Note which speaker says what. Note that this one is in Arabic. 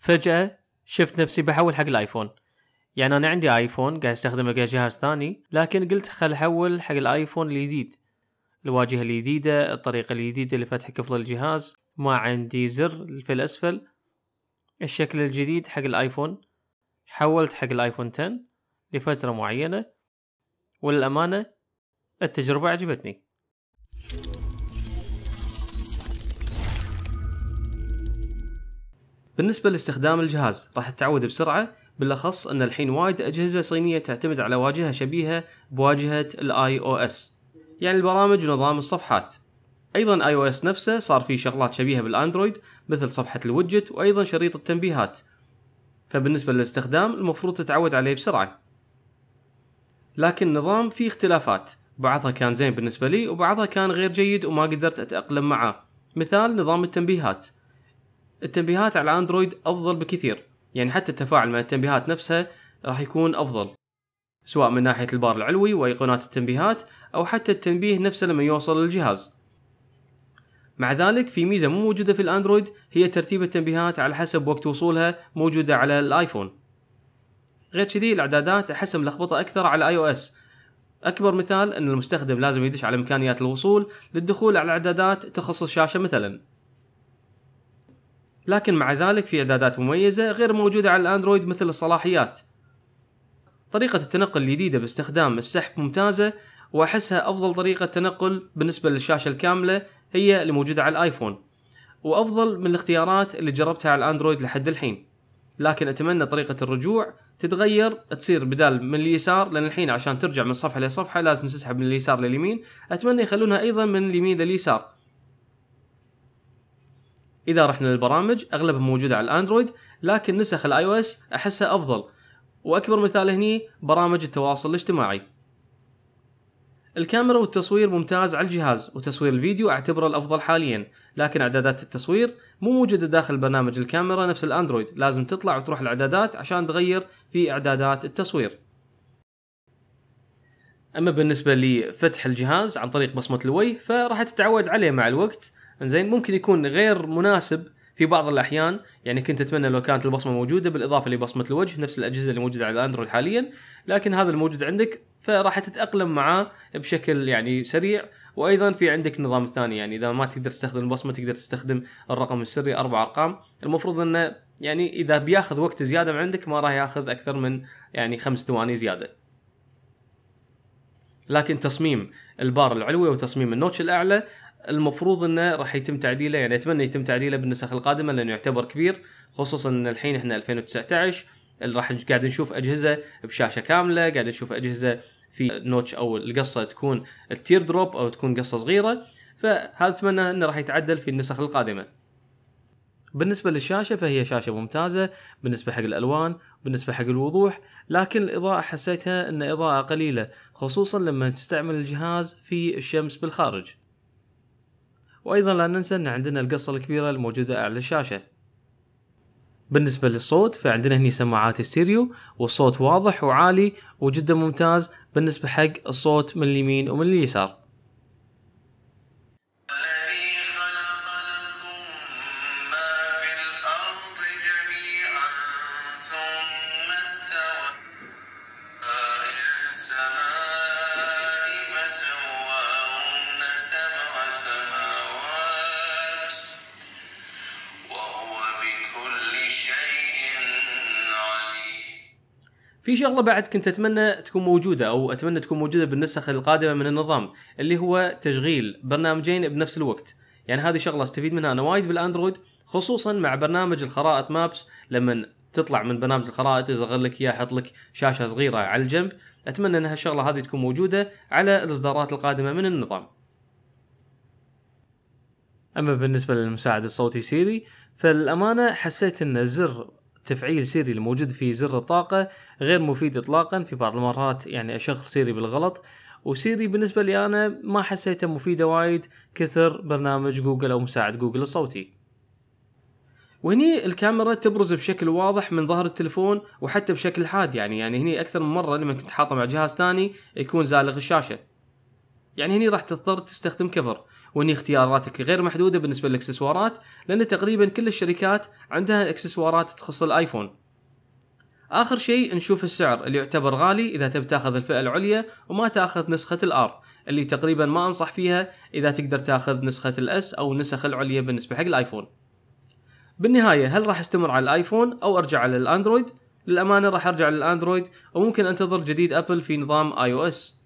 Speaker 1: فجأة شفت نفسي بحول حق الايفون يعني انا عندي ايفون قاعد استخدمه كجهاز ثاني لكن قلت خل احول حق الايفون الجديد الواجهة الجديدة الطريقة الجديدة لفتح قفل الجهاز ما عندي زر في الاسفل الشكل الجديد حق الايفون حولت حق الايفون 10 لفترة معينة وللأمانة التجربة عجبتني بالنسبة لاستخدام الجهاز راح تتعود بسرعة بالاخص ان الحين وايد اجهزة صينية تعتمد على واجهة شبيهة بواجهة الاي او اس يعني البرامج ونظام الصفحات ايضا اي او اس نفسه صار فيه شغلات شبيهة بالاندرويد مثل صفحة الويدجت وايضا شريط التنبيهات فبالنسبة للاستخدام المفروض تتعود عليه بسرعة لكن النظام فيه اختلافات بعضها كان زين بالنسبة لي وبعضها كان غير جيد وما قدرت أتأقلم معاه مثال نظام التنبيهات التنبيهات على اندرويد افضل بكثير يعني حتى التفاعل مع التنبيهات نفسها راح يكون افضل سواء من ناحيه البار العلوي وايقونات التنبيهات او حتى التنبيه نفسه لما يوصل للجهاز مع ذلك في ميزه مو موجوده في الاندرويد هي ترتيب التنبيهات على حسب وقت وصولها موجوده على الايفون غير كذي الاعدادات احسن ملخبطه اكثر على اي او اس اكبر مثال ان المستخدم لازم يدش على امكانيات الوصول للدخول على اعدادات تخص الشاشه مثلا لكن مع ذلك في إعدادات مميزة غير موجودة على الأندرويد مثل الصلاحيات طريقة التنقل الجديدة باستخدام السحب ممتازة وأحسها أفضل طريقة تنقل بالنسبة للشاشة الكاملة هي اللي موجودة على الآيفون وأفضل من الاختيارات اللي جربتها على الأندرويد لحد الحين لكن أتمنى طريقة الرجوع تتغير تصير بدال من اليسار لأن الحين عشان ترجع من صفحة لصفحة لازم تسحب من اليسار لليمين أتمنى يخلونها أيضا من اليمين لليسار اذا رحنا للبرامج اغلبها موجوده على الاندرويد لكن نسخ الاي او اس احسها افضل واكبر مثال هني برامج التواصل الاجتماعي الكاميرا والتصوير ممتاز على الجهاز وتصوير الفيديو اعتبره الافضل حاليا لكن اعدادات التصوير مو موجوده داخل برنامج الكاميرا نفس الاندرويد لازم تطلع وتروح الاعدادات عشان تغير في اعدادات التصوير اما بالنسبه لفتح الجهاز عن طريق بصمه الوجه فراح تتعود عليه مع الوقت زين ممكن يكون غير مناسب في بعض الاحيان يعني كنت اتمنى لو كانت البصمه موجوده بالاضافه لبصمه الوجه نفس الاجهزه اللي موجوده على الاندرويد حاليا لكن هذا الموجود عندك فراح تتاقلم معاه بشكل يعني سريع وايضا في عندك نظام ثاني يعني اذا ما تقدر تستخدم البصمه تقدر تستخدم الرقم السري اربع ارقام المفروض انه يعني اذا بياخذ وقت زياده من عندك ما راح ياخذ اكثر من يعني خمس ثواني زياده لكن تصميم البار العلوي وتصميم النوتش الاعلى المفروض انه راح يتم تعديله يعني اتمنى يتم تعديله بالنسخ القادمه لانه يعتبر كبير خصوصا ان الحين احنا 2019 راح قاعد نشوف اجهزه بشاشه كامله قاعد نشوف اجهزه في نوتش او القصه تكون التير دروب او تكون قصه صغيره فهذا اتمنى انه راح يتعدل في النسخ القادمه بالنسبة للشاشة فهي شاشة ممتازة بالنسبة حق الألوان بالنسبة حق الوضوح لكن الإضاءة حسيتها أن إضاءة قليلة خصوصا لما تستعمل الجهاز في الشمس بالخارج وأيضا لا ننسى أن عندنا القصة الكبيرة الموجودة أعلى الشاشة بالنسبة للصوت فعندنا هني سماعات السيريو والصوت واضح وعالي وجدا ممتاز بالنسبة حق الصوت من اليمين ومن اليسار في شغله بعد كنت اتمنى تكون موجوده او اتمنى تكون موجوده بالنسخ القادمه من النظام اللي هو تشغيل برنامجين بنفس الوقت يعني هذه شغله استفيد منها انا وايد بالاندرويد خصوصا مع برنامج الخرائط مابس لما تطلع من برنامج الخرائط يصغر لك اياه يحط لك شاشه صغيره على الجنب اتمنى ان هالشغله هذه تكون موجوده على الاصدارات القادمه من النظام اما بالنسبه للمساعد الصوتي سيري فالامانه حسيت ان زر تفعيل سيري الموجود في زر الطاقة غير مفيد اطلاقا في بعض المرات يعني اشغل سيري بالغلط وسيري بالنسبة لي انا ما حسيته مفيدة وايد كثر برنامج جوجل او مساعد جوجل الصوتي وهني الكاميرا تبرز بشكل واضح من ظهر التلفون وحتى بشكل حاد يعني يعني هني اكثر من مره لما كنت حاطه مع جهاز ثاني يكون زالغ الشاشه يعني هني راح تضطر تستخدم كفر وان اختياراتك غير محدوده بالنسبه للاكسسوارات لان تقريبا كل الشركات عندها اكسسوارات تخص الايفون اخر شيء نشوف السعر اللي يعتبر غالي اذا تبي تاخذ الفئه العليا وما تاخذ نسخه الار اللي تقريبا ما انصح فيها اذا تقدر تاخذ نسخه الاس او النسخ العليا بالنسبه حق الايفون بالنهايه هل راح استمر على الايفون او ارجع على الاندرويد للامانه راح ارجع للاندرويد وممكن انتظر جديد ابل في نظام اي او اس